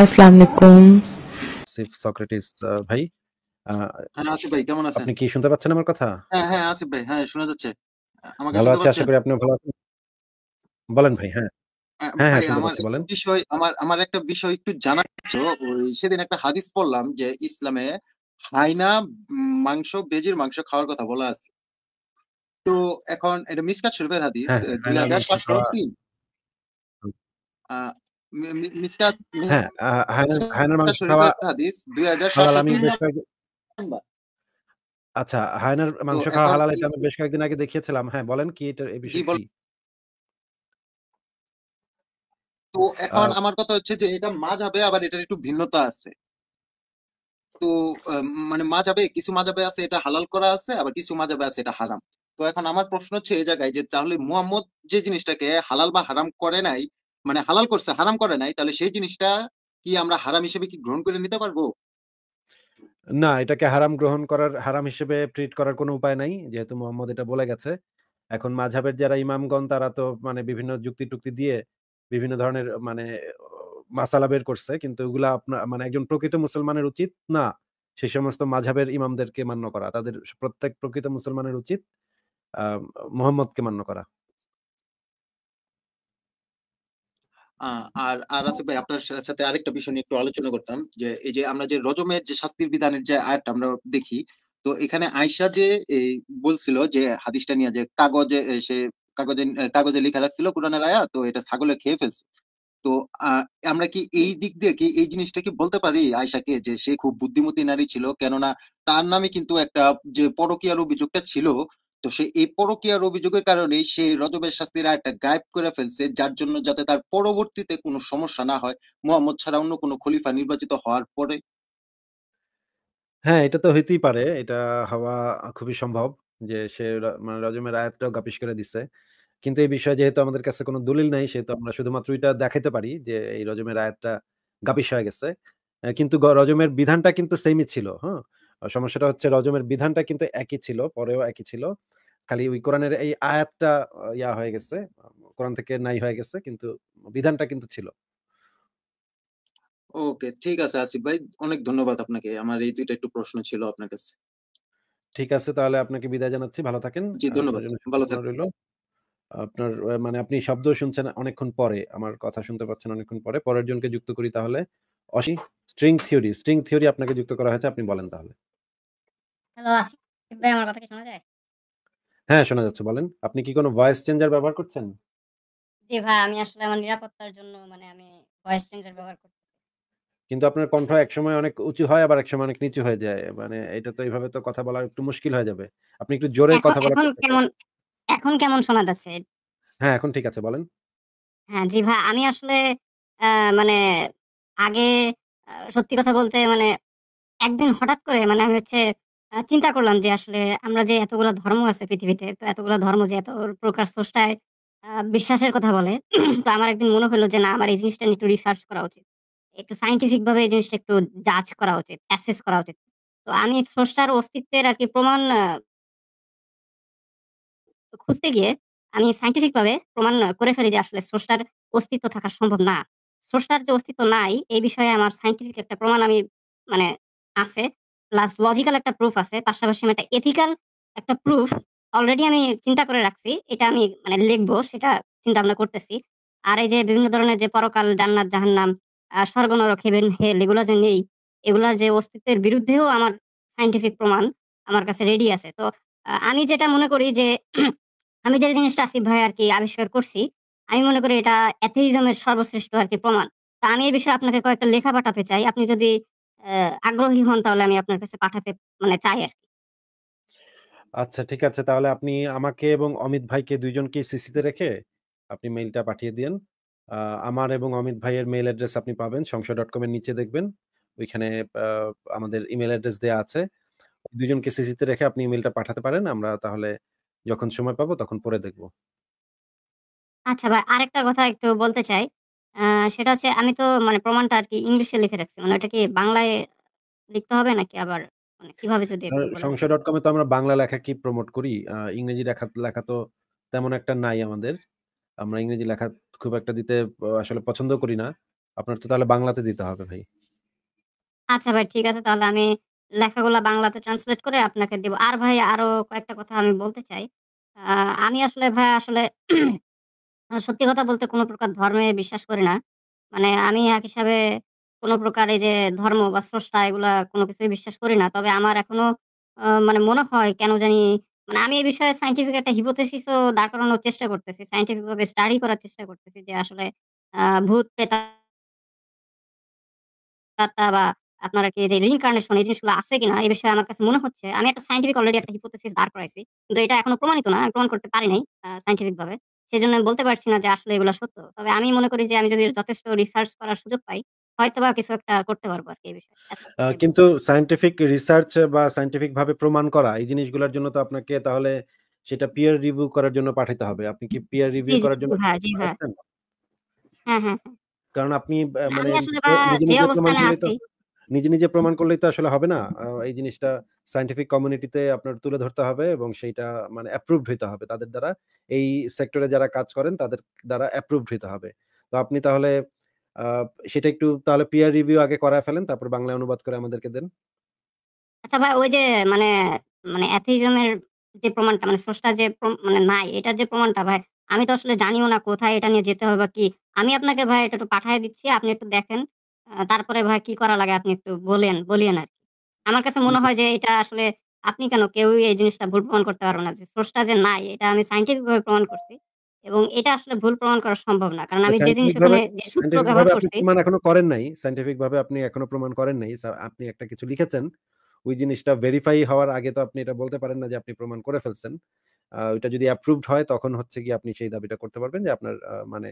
আসসালামু আসিফ সক্রেটিস ভাই হ্যাঁ আসিফ ভাই কেমন আছেন আপনি কি শুনতে পাচ্ছেন আমার কথা হ্যাঁ হ্যাঁ আসিফ ভাই হ্যাঁ শোনা যাচ্ছে আমাকে ভালো আছে আশা করি আপনি ভালো আছেন বলেন ভাই হ্যাঁ, হ্যাঁ, হ্যাঁ, হ্যাঁ ভাই আমার বিষয় আমার আমার একটা বিষয় একটু জানার ছিল সেদিন একটা হাদিস পড়লাম যে ইসলামে হাইনা মাংস বেজির মাংস খাওয়ার কথা বলা আছে তো এখন এটা মিসকাত শরীফের হাদিস দুই হ্যাঁ, আচ্ছা হায়নার মাংস খাওয়া হালাল এটা আমি বেশ কয়েকদিন আগে দেখিয়েছিলাম হ্যাঁ বলেন কি এটা এই বিষয়ে কি তো এখন আমার কথা হচ্ছে যে এটা মাঝাবে আবার এটার একটু ভিন্নতা আছে তো মানে মাঝাবে কিছু মাঝাবে আছে এটা হালাল করা আছে আবার কিছু মাঝাবে আছে এটা হারাম তো এখন আমার প্রশ্ন হচ্ছে এই জায়গায় যে তাহলে মুহাম্মদ যে জিনিসটাকে হালাল বা হারাম করে নাই মানে হালাল করছে হারাম করে নাই তাহলে সেই জিনিসটা কি আমরা হারাম হিসেবে কি গ্রহণ করে নিতে পারবো না এটাকে হারাম গ্রহণ করার হারাম হিসেবে ট্রিট করার কোনো উপায় নাই যেহেতু মোহাম্মদ এটা বলে গেছে এখন মাঝহাবের যারা ইমামগণ তারা তো মানে বিভিন্ন যুক্তি টুক্তি দিয়ে বিভিন্ন ধরনের মানে মাসালা বের করছে কিন্তু এগুলা আপনার মানে একজন প্রকৃত মুসলমানের উচিত না সেই সমস্ত মাঝহাবের ইমামদেরকে মান্য করা তাদের প্রত্যেক প্রকৃত মুসলমানের উচিত আহ মোহাম্মদকে মান্য করা আর আর আসিফ ভাই আপনার সাথে আরেকটা বিষয় নিয়ে একটু আলোচনা করতাম যে এই যে আমরা যে রজমের যে শাস্তির বিধানের যে আয়াতটা আমরা দেখি তো এখানে আয়সা যে বলছিল যে হাদিসটা নিয়ে যে কাগজে সে কাগজে কাগজে লেখা রাখছিল কোরআনের আয়া তো এটা ছাগলে খেয়ে ফেলছে তো আমরা কি এই দিক দিয়ে কি এই জিনিসটা কি বলতে পারি আয়সাকে যে সে খুব বুদ্ধিমতী নারী ছিল কেননা তার নামে কিন্তু একটা যে পরকীয়ার অভিযোগটা ছিল তো সে এই পরকিয়ার অভিযোগের কারণে সে রজবের শাস্তির আয়টা গায়েব করে ফেলছে যার জন্য যাতে তার পরবর্তীতে কোনো সমস্যা না হয় মোহাম্মদ ছাড়া অন্য কোনো খলিফা নির্বাচিত হওয়ার পরে হ্যাঁ, এটা তো হইতেই পারে। এটা হওয়া খুবই সম্ভব যে সে মানে রজমের আয়াতটাও গাপিশ করে দিছে। কিন্তু এই বিষয়ে যেহেতু আমাদের কাছে কোনো দলিল নাই সেহেতু আমরা শুধুমাত্র এটা দেখাতে পারি যে এই রজমের আয়াতটা গাপিস হয়ে গেছে। কিন্তু রজমের বিধানটা কিন্তু সেমই ছিল, হ্যাঁ? সমস্যাটা হচ্ছে রজমের বিধানটা কিন্তু একই ছিল পরেও একই ছিল খালি ওই কোরআনের এই আয়াতটা ইয়া হয়ে গেছে কোরআন থেকে নাই হয়ে গেছে কিন্তু বিধানটা কিন্তু ছিল ওকে ঠিক আছে আসিফ ভাই অনেক ধন্যবাদ আপনাকে আমার এই দুইটা একটু প্রশ্ন ছিল আপনার কাছে ঠিক আছে তাহলে আপনাকে বিদায় জানাচ্ছি ভালো থাকেন জি ধন্যবাদ ভালো থাকেন আপনার মানে আপনি শব্দ শুনছেন অনেকক্ষণ পরে আমার কথা শুনতে পাচ্ছেন অনেকক্ষণ পরে পরের জনকে যুক্ত করি তাহলে অশি স্ট্রিং থিওরি স্ট্রিং থিওরি আপনাকে যুক্ত করা হয়েছে আপনি বলেন তাহলে হ্যালো আসি ভাই আমার কথা কি শোনা যায় হ্যাঁ শোনা যাচ্ছে বলেন আপনি কি কোনো ভয়েস চেঞ্জার ব্যবহার করছেন জি ভাই আমি আসলে আমার নিরাপত্তার জন্য মানে আমি ভয়েস চেঞ্জার ব্যবহার করছি কিন্তু আপনার কণ্ঠ এক সময় অনেক উঁচু হয় আবার এক সময় অনেক নিচু হয়ে যায় মানে এটা তো এইভাবে তো কথা বলা একটু মুশকিল হয়ে যাবে আপনি একটু জোরে কথা বলা এখন কেমন এখন কেমন শোনা যাচ্ছে হ্যাঁ এখন ঠিক আছে বলেন হ্যাঁ জি ভাই আমি আসলে মানে আগে সত্যি কথা বলতে মানে একদিন হঠাৎ করে মানে আমি হচ্ছে চিন্তা করলাম যে আসলে আমরা যে এতগুলো ধর্ম আছে পৃথিবীতে তো এতগুলো ধর্ম যে এত প্রকার স্রষ্টায় বিশ্বাসের কথা বলে তো আমার একদিন মনে হলো যে না আমার এই জিনিসটা একটু রিসার্চ করা উচিত একটু সাইন্টিফিক ভাবে এই জিনিসটা একটু জাজ করা উচিত অ্যাসেস করা উচিত তো আমি স্রষ্টার অস্তিত্বের আর কি প্রমাণ খুঁজতে গিয়ে আমি সাইন্টিফিক ভাবে প্রমাণ করে ফেলি যে আসলে স্রষ্টার অস্তিত্ব থাকা সম্ভব না স্রষ্টার যে অস্তিত্ব নাই এই বিষয়ে আমার সাইন্টিফিক একটা প্রমাণ আমি মানে আছে প্লাস লজিক্যাল একটা প্রুফ আছে পাশাপাশি আমি একটা এথিক্যাল একটা প্রুফ অলরেডি আমি চিন্তা করে রাখছি এটা আমি মানে লিখবো সেটা চিন্তা ভাবনা করতেছি আর এই যে বিভিন্ন ধরনের যে পরকাল জান্নাত জাহান্নাম স্বর্গ নরক হেভেন হেল এগুলো যে নেই এগুলার যে অস্তিত্বের বিরুদ্ধেও আমার সাইন্টিফিক প্রমাণ আমার কাছে রেডি আছে তো আমি যেটা মনে করি যে আমি যে জিনিসটা আসিফ ভাই আর কি আবিষ্কার করছি আমি মনে করি এটা অ্যাথিজমের সর্বশ্রেষ্ঠ আর কি প্রমাণ তা আমি এই বিষয়ে আপনাকে কয়েকটা লেখা পাঠাতে চাই আপনি যদি আগ্রহী হন তাহলে আমি আপনার কাছে পাঠাতে মানে চাই আর কি আচ্ছা ঠিক আছে তাহলে আপনি আমাকে এবং অমিত ভাইকে দুইজনকে সিসিতে রেখে আপনি মেইলটা পাঠিয়ে দিন আমার এবং অমিত ভাইয়ের মেইল অ্যাড্রেস আপনি পাবেন সংশয় ডট কম এর নিচে দেখবেন ওইখানে আমাদের ইমেল অ্যাড্রেস দেওয়া আছে দুজনকে সিসিতে রেখে আপনি ইমেলটা পাঠাতে পারেন আমরা তাহলে যখন সময় পাবো তখন পরে দেখবো আচ্ছা ভাই আরেকটা কথা একটু বলতে চাই আহ, সেটা হচ্ছে আমি তো মানে প্রমাণটা আর কি ইংলিশে লিখে রাখছি মানে ওটা কি বাংলায় লিখতে হবে নাকি আবার মানে কিভাবে যদি সংশয় ডট কমে তো আমরা বাংলা লেখা কি প্রমোট করি ইংরেজি লেখা লেখা তো তেমন একটা নাই আমাদের আমরা ইংরেজি লেখা খুব একটা দিতে আসলে পছন্দ করি না আপনার তো তাহলে বাংলাতে দিতে হবে ভাই আচ্ছা ভাই ঠিক আছে তাহলে আমি লেখাগুলা বাংলাতে ট্রান্সলেট করে আপনাকে দিব আর ভাই আরো কয়েকটা কথা আমি বলতে চাই আহ, আমি আসলে ভাই আসলে মানে সত্যি কথা বলতে কোনো প্রকার ধর্মে বিশ্বাস করি না। মানে আমি এক হিসাবে কোনো প্রকার এই যে ধর্ম বা স্রষ্টা এগুলা কোনো কিছুই বিশ্বাস করি না। তবে আমার এখনো মানে মনে হয় কেন জানি মানে আমি এই বিষয়ে সায়েন্টিফিক একটা হিপোথেসিস ও দাঁড় করানোর চেষ্টা করতেছি। সায়েন্টিফিক ভাবে স্টাডি করার চেষ্টা করতেছি যে আসলে ভূত, প্রেতা বা আপনার কি যে কার্নেশন এই জিনিসগুলো আছে কিনা? এই বিষয়ে আমার কাছে মনে হচ্ছে আমি একটা সাইন্টিফিক অলরেডি একটা হিপোথেসিস দাঁড় করাইছি। কিন্তু এটা এখনো প্রমাণিত না। আমি প্রমাণ করতে পারি নাই সাইন্টিফিক ভাবে। সেই জন্য বলতে পারছি না যে আসলে এগুলো সত্য তবে আমি মনে করি যে আমি যদি যথেষ্ট রিসার্চ করার সুযোগ পাই হয়তো বা কিছু একটা করতে পারবো আর কি বিষয়ে কিন্তু সায়েন্টিফিক রিসার্চ বা সায়েন্টিফিক ভাবে প্রমাণ করা এই জিনিসগুলোর জন্য তো আপনাকে তাহলে সেটা পিয়ার রিভিউ করার জন্য পাঠাতে হবে আপনি কি পিয়ার রিভিউ করার জন্য হ্যাঁ হ্যাঁ।, হ্যাঁ, হ্যাঁ হ্যাঁ কারণ আপনি মানে যে অবস্থানে আছি নিজে নিজে প্রমাণ করলেই তো আসলে হবে না এই জিনিসটা সায়েন্টিফিক কমিউনিটিতে আপনার তুলে ধরতে হবে এবং সেইটা মানে অ্যাপ্রুভড হইতে হবে তাদের দ্বারা এই সেক্টরে যারা কাজ করেন তাদের দ্বারা অ্যাপ্রুভড হইতে হবে তো আপনি তাহলে সেটা একটু তাহলে পিয়ার রিভিউ আগে করা ফেলেন তারপর বাংলা অনুবাদ করে আমাদেরকে দেন আচ্ছা ভাই ওই যে মানে মানে অ্যাথিজমের যে প্রমাণটা মানে স্রষ্টা যে মানে নাই এটা যে প্রমাণটা ভাই আমি তো আসলে জানিও না কোথায় এটা নিয়ে যেতে হবে বা কি আমি আপনাকে ভাই এটা একটু পাঠিয়ে দিচ্ছি আপনি একটু দেখেন তারপরে ভাই কি করা লাগে আপনি একটু বলেন বলিয়েন আর আমার কাছে মনে হয় যে এটা আসলে আপনি কেন কেউই এই জিনিসটা ভুল প্রমাণ করতে পারবে না যে সোর্সটা যে নাই এটা আমি সাইন্টিফিক ভাবে প্রমাণ করছি এবং এটা আসলে ভুল প্রমাণ করা সম্ভব না কারণ আমি যে জিনিস ওখানে যে সূত্র ব্যবহার করছি মানে এখনো করেন নাই সাইন্টিফিক ভাবে আপনি এখনো প্রমাণ করেন নাই আপনি একটা কিছু লিখেছেন ওই জিনিসটা ভেরিফাই হওয়ার আগে তো আপনি এটা বলতে পারেন না যে আপনি প্রমাণ করে ফেলছেন ওইটা যদি অ্যাপ্রুভড হয় তখন হচ্ছে কি আপনি সেই দাবিটা করতে পারবেন যে আপনার মানে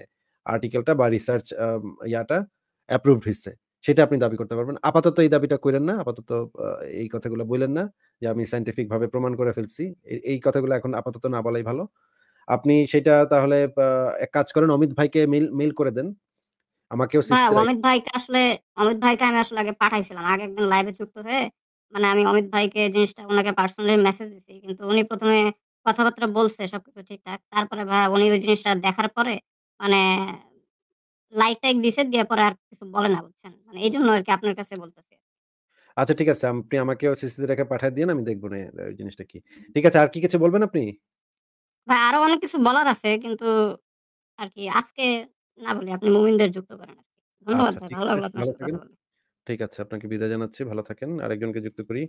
আর্টিকেলটা বা রিসার্চ ইয়াটা অ্যাপ্রুভড হয়েছে সেটা আপনি দাবি করতে পারবেন আপাতত এই দাবিটা করেন না আপাতত এই কথাগুলো বলেন না যে আমি সাইন্টিফিক ভাবে প্রমাণ করে ফেলছি এই কথাগুলো এখন আপাতত না বলাই ভালো আপনি সেটা তাহলে এক কাজ করেন অমিত ভাইকে মেল মেল করে দেন আমাকেও হ্যাঁ অমিত ভাইকে আসলে অমিত ভাইকে আমি আসলে আগে পাঠাইছিলাম আগে একদিন লাইভে যুক্ত হয়ে মানে আমি অমিত ভাইকে জিনিসটা ওনাকে পার্সোনালি মেসেজ দিছি কিন্তু উনি প্রথমে কথাবার্তা বলছে সবকিছু ঠিকঠাক তারপরে ভাই উনি ওই জিনিসটা দেখার পরে মানে টাইক দিছে দিয়ে পরে আর কিছু বলে না বুঝছেন মানে এই জন্য আর কি আপনার কাছে আচ্ছা ঠিক আছে আপনি আমাকে রেখে পাঠিয়ে দিন আমি না জিনিসটা কি ঠিক আছে আর কি কিছু বলবেন আপনি ভাই আরো অনেক কিছু বলার আছে কিন্তু আর কি আজকে না বলি আপনি মুমিনদের যুক্ত করেন ধন্যবাদ আচ্ছা, ভালো ভালো ঠিক আছে আপনাকে বিদায় জানাচ্ছি ভালো থাকেন আরেকজনকে যুক্ত করি